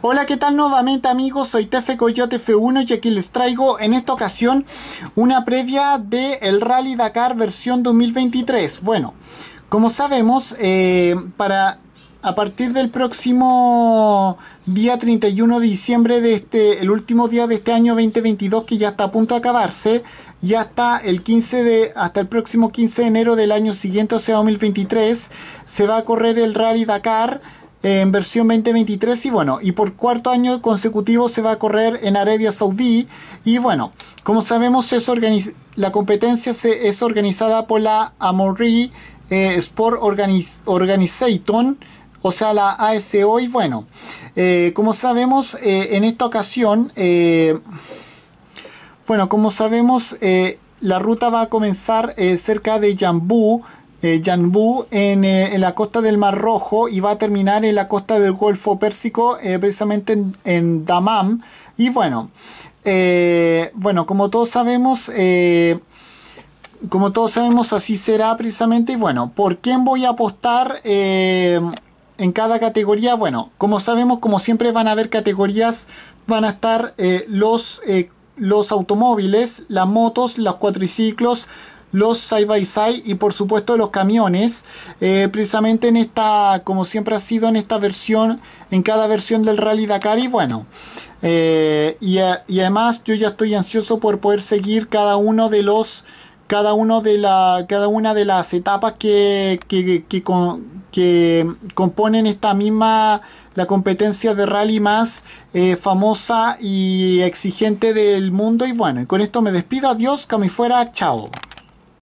Hola, ¿qué tal nuevamente amigos? Soy Tefe Coyote F1 y aquí les traigo en esta ocasión una previa del Rally Dakar versión 2023. Bueno, como sabemos, eh, para a partir del próximo día 31 de diciembre de este, el último día de este año 2022 que ya está a punto de acabarse, ya hasta el 15 de, hasta el próximo 15 de enero del año siguiente, o sea 2023, se va a correr el Rally Dakar en versión 2023 y bueno, y por cuarto año consecutivo se va a correr en Arabia Saudí y bueno, como sabemos es la competencia se es organizada por la Amori eh, Sport Organization o sea, la ASO. Y eh, eh, bueno, como sabemos, en esta ocasión, bueno, como sabemos, la ruta va a comenzar cerca de Jambú, eh, Yanbu eh, en, la costa del Mar Rojo y va a terminar en la costa del Golfo Pérsico, eh, precisamente en, en, Y bueno, bueno, como todos sabemos, como todos sabemos, así será precisamente. Y bueno, ¿por quién voy a apostar en cada categoría? Bueno, como sabemos, como siempre van a haber categorías, van a estar los, los automóviles, las motos, los cuatriciclos, los side by side y por supuesto los camiones. Eh, precisamente en esta, como siempre ha sido en esta versión, en cada versión del Rally Dakar y bueno. Eh, y, además yo ya estoy ansioso por poder seguir cada uno de los cada uno de la cada una de las etapas que que, componen esta misma la competencia de rally más eh, famosa y exigente del mundo y bueno con esto me despido adiós que fuera chao